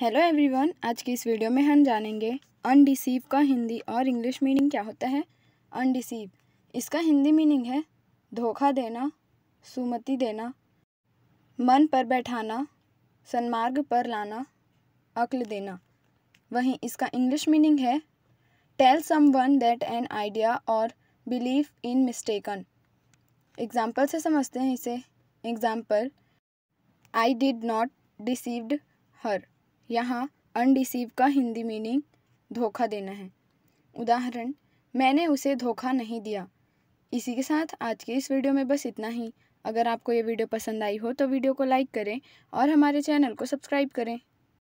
hello everyone आज की इस वीडियो में हम जानेंगे अनडिसीव का हिंदी और इंग्लिश मीनिंग क्या होता है अनडिसीव इसका हिंदी मीनिंग है धोखा देना सुमति देना मन पर बैठाना सन्मार्ग पर लाना अक्ल देना वहीं इसका इंग्लिश मीनिंग है tell some one that an idea और बिलीव इन मिस्टेकन एग्ज़ाम्पल से समझते हैं इसे example I did not deceived her यहाँ अनडिसीव का हिंदी मीनिंग धोखा देना है उदाहरण मैंने उसे धोखा नहीं दिया इसी के साथ आज के इस वीडियो में बस इतना ही अगर आपको ये वीडियो पसंद आई हो तो वीडियो को लाइक करें और हमारे चैनल को सब्सक्राइब करें